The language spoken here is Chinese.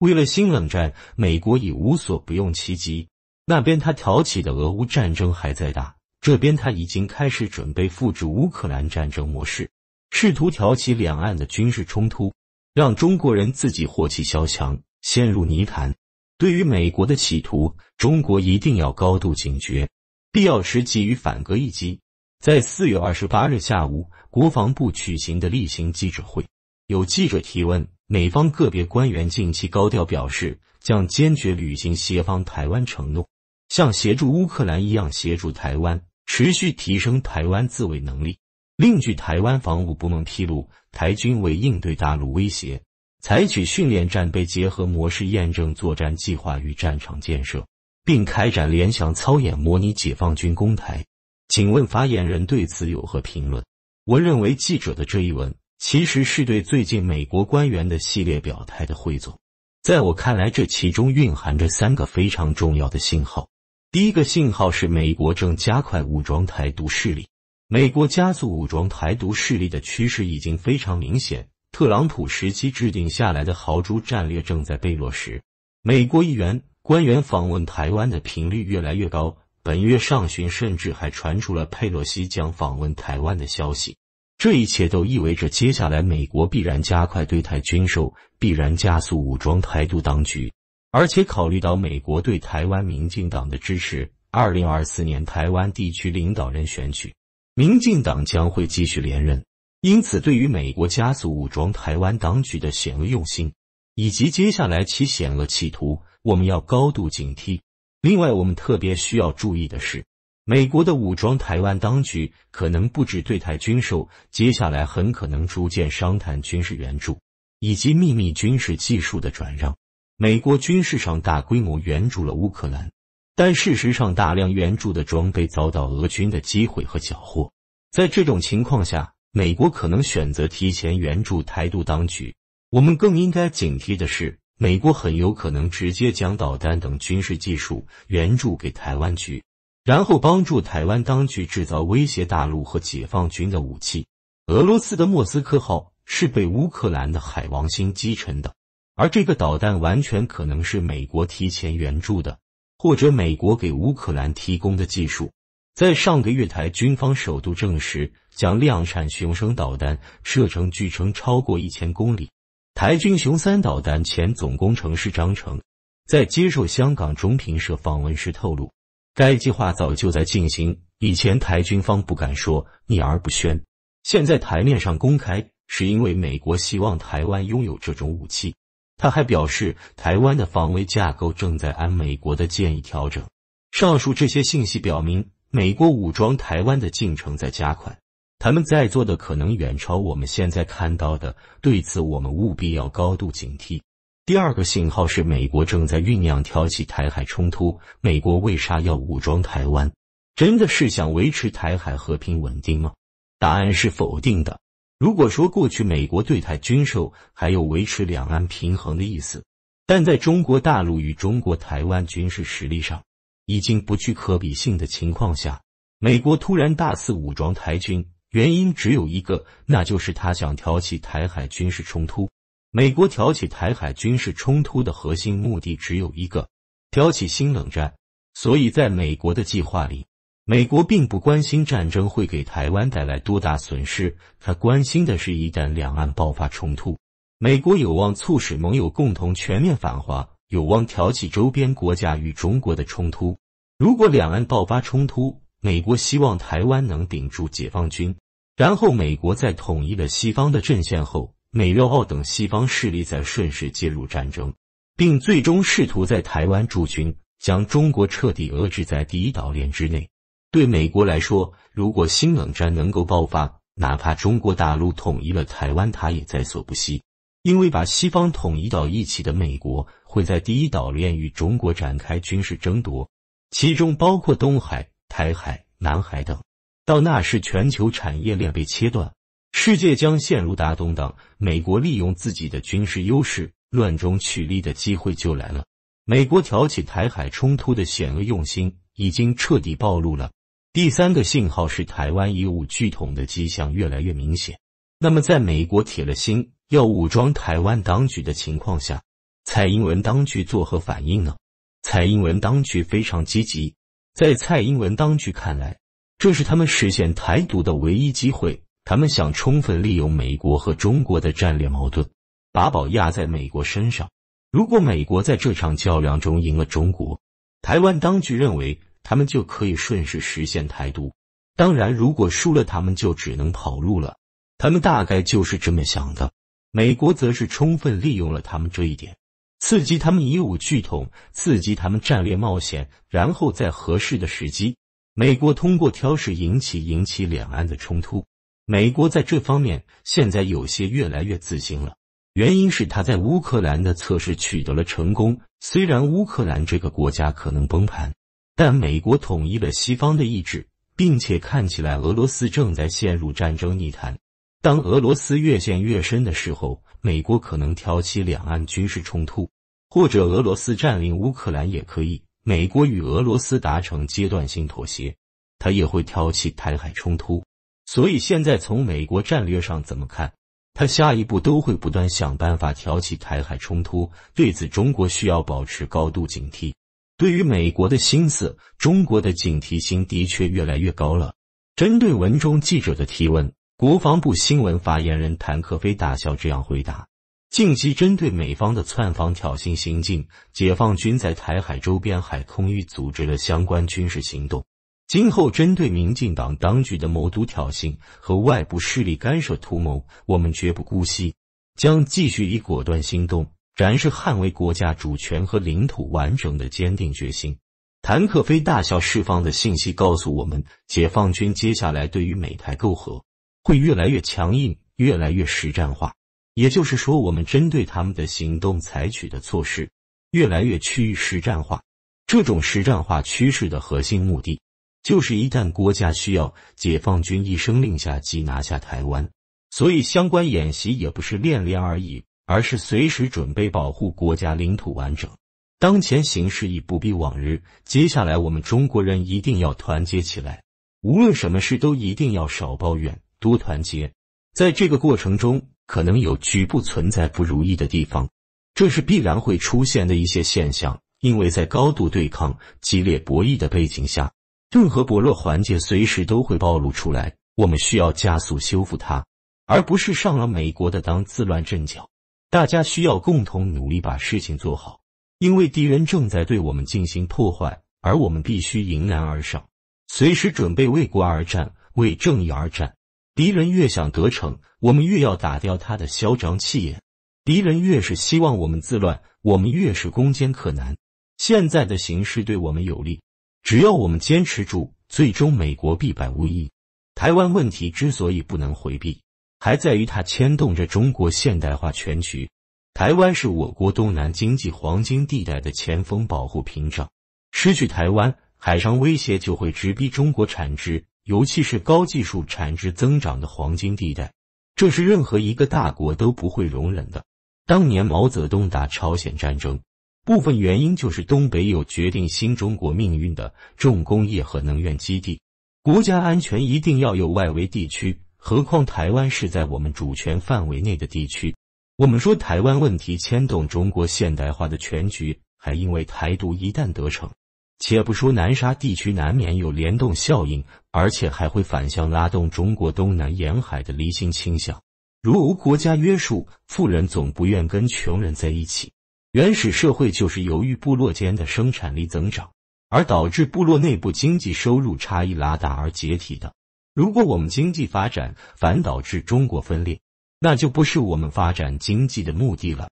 为了新冷战，美国已无所不用其极。那边他挑起的俄乌战争还在打，这边他已经开始准备复制乌克兰战争模式，试图挑起两岸的军事冲突，让中国人自己火气消强，陷入泥潭。对于美国的企图，中国一定要高度警觉，必要时给予反戈一击。在四月二十八日下午，国防部举行的例行记者会，有记者提问。美方个别官员近期高调表示，将坚决履行协防台湾承诺，像协助乌克兰一样协助台湾，持续提升台湾自卫能力。另据台湾防务部门披露，台军为应对大陆威胁，采取训练战备结合模式，验证作战计划与战场建设，并开展联想操演，模拟解放军攻台。请问发言人对此有何评论？我认为记者的这一文其实是对最近美国官员的系列表态的汇总。在我看来，这其中蕴含着三个非常重要的信号。第一个信号是美国正加快武装台独势力。美国加速武装台独势力的趋势已经非常明显。特朗普时期制定下来的“豪猪”战略正在被落实。美国议员官员访问台湾的频率越来越高。本月上旬，甚至还传出了佩洛西将访问台湾的消息。这一切都意味着，接下来美国必然加快对台军售，必然加速武装台独当局。而且，考虑到美国对台湾民进党的支持，二零二四年台湾地区领导人选举，民进党将会继续连任。因此，对于美国加速武装台湾当局的险恶用心，以及接下来其险恶企图，我们要高度警惕。另外，我们特别需要注意的是。美国的武装台湾当局可能不止对台军售，接下来很可能逐渐商谈军事援助以及秘密军事技术的转让。美国军事上大规模援助了乌克兰，但事实上大量援助的装备遭到俄军的击毁和缴获。在这种情况下，美国可能选择提前援助台独当局。我们更应该警惕的是，美国很有可能直接将导弹等军事技术援助给台湾局。然后帮助台湾当局制造威胁大陆和解放军的武器。俄罗斯的“莫斯科号”是被乌克兰的“海王星”击沉的，而这个导弹完全可能是美国提前援助的，或者美国给乌克兰提供的技术。在上个月，台军方首度证实将量产“雄升导弹，射程据称超过一千公里。台军“雄三”导弹前总工程师张成在接受香港中评社访问时透露。该计划早就在进行，以前台军方不敢说，秘而不宣。现在台面上公开，是因为美国希望台湾拥有这种武器。他还表示，台湾的防卫架构正在按美国的建议调整。上述这些信息表明，美国武装台湾的进程在加快，他们在做的可能远超我们现在看到的。对此，我们务必要高度警惕。第二个信号是美国正在酝酿挑起台海冲突。美国为啥要武装台湾？真的是想维持台海和平稳定吗？答案是否定的。如果说过去美国对台军售还有维持两岸平衡的意思，但在中国大陆与中国台湾军事实力上已经不具可比性的情况下，美国突然大肆武装台军，原因只有一个，那就是他想挑起台海军事冲突。美国挑起台海军事冲突的核心目的只有一个：挑起新冷战。所以，在美国的计划里，美国并不关心战争会给台湾带来多大损失，他关心的是一旦两岸爆发冲突，美国有望促使盟友共同全面反华，有望挑起周边国家与中国的冲突。如果两岸爆发冲突，美国希望台湾能顶住解放军，然后美国在统一了西方的阵线后。美、日、澳等西方势力在顺势介入战争，并最终试图在台湾驻军，将中国彻底遏制在第一岛链之内。对美国来说，如果新冷战能够爆发，哪怕中国大陆统一了台湾，他也在所不惜，因为把西方统一到一起的美国会在第一岛链与中国展开军事争夺，其中包括东海、台海、南海等。到那时，全球产业链被切断。世界将陷入大动荡。美国利用自己的军事优势，乱中取利的机会就来了。美国挑起台海冲突的险恶用心已经彻底暴露了。第三个信号是台湾以武拒统的迹象越来越明显。那么，在美国铁了心要武装台湾当局的情况下，蔡英文当局作何反应呢？蔡英文当局非常积极。在蔡英文当局看来，这是他们实现台独的唯一机会。他们想充分利用美国和中国的战略矛盾，把宝压在美国身上。如果美国在这场较量中赢了中国，台湾当局认为他们就可以顺势实现台独；当然，如果输了，他们就只能跑路了。他们大概就是这么想的。美国则是充分利用了他们这一点，刺激他们以武拒统，刺激他们战略冒险，然后在合适的时机，美国通过挑事引起引起两岸的冲突。美国在这方面现在有些越来越自信了，原因是他在乌克兰的测试取得了成功。虽然乌克兰这个国家可能崩盘，但美国统一了西方的意志，并且看起来俄罗斯正在陷入战争逆潭。当俄罗斯越陷越深的时候，美国可能挑起两岸军事冲突，或者俄罗斯占领乌克兰也可以。美国与俄罗斯达成阶段性妥协，他也会挑起台海冲突。所以现在从美国战略上怎么看，他下一步都会不断想办法挑起台海冲突，对此中国需要保持高度警惕。对于美国的心思，中国的警惕心的确越来越高了。针对文中记者的提问，国防部新闻发言人谭克飞大校这样回答：近期针对美方的窜访挑衅行径，解放军在台海周边海空域组织了相关军事行动。今后针对民进党当局的谋独挑衅和外部势力干涉图谋，我们绝不姑息，将继续以果断行动展示捍卫国家主权和领土完整的坚定决心。谭克非大校释放的信息告诉我们，解放军接下来对于美台勾和会越来越强硬，越来越实战化。也就是说，我们针对他们的行动采取的措施越来越趋于实战化。这种实战化趋势的核心目的。就是一旦国家需要，解放军一声令下即拿下台湾，所以相关演习也不是练练而已，而是随时准备保护国家领土完整。当前形势已不比往日，接下来我们中国人一定要团结起来，无论什么事都一定要少抱怨，多团结。在这个过程中，可能有局部存在不如意的地方，这是必然会出现的一些现象，因为在高度对抗、激烈博弈的背景下。任何薄弱环节随时都会暴露出来，我们需要加速修复它，而不是上了美国的当自乱阵脚。大家需要共同努力把事情做好，因为敌人正在对我们进行破坏，而我们必须迎难而上，随时准备为国而战、为正义而战。敌人越想得逞，我们越要打掉他的嚣张气焰；敌人越是希望我们自乱，我们越是攻坚克难。现在的形势对我们有利。只要我们坚持住，最终美国必败无疑。台湾问题之所以不能回避，还在于它牵动着中国现代化全局。台湾是我国东南经济黄金地带的前锋保护屏障，失去台湾，海上威胁就会直逼中国产值，尤其是高技术产值增长的黄金地带，这是任何一个大国都不会容忍的。当年毛泽东打朝鲜战争。部分原因就是东北有决定新中国命运的重工业和能源基地，国家安全一定要有外围地区，何况台湾是在我们主权范围内的地区。我们说台湾问题牵动中国现代化的全局，还因为台独一旦得逞，且不说南沙地区难免有联动效应，而且还会反向拉动中国东南沿海的离心倾向。如无国家约束，富人总不愿跟穷人在一起。原始社会就是由于部落间的生产力增长而导致部落内部经济收入差异拉大而解体的。如果我们经济发展反导致中国分裂，那就不是我们发展经济的目的了。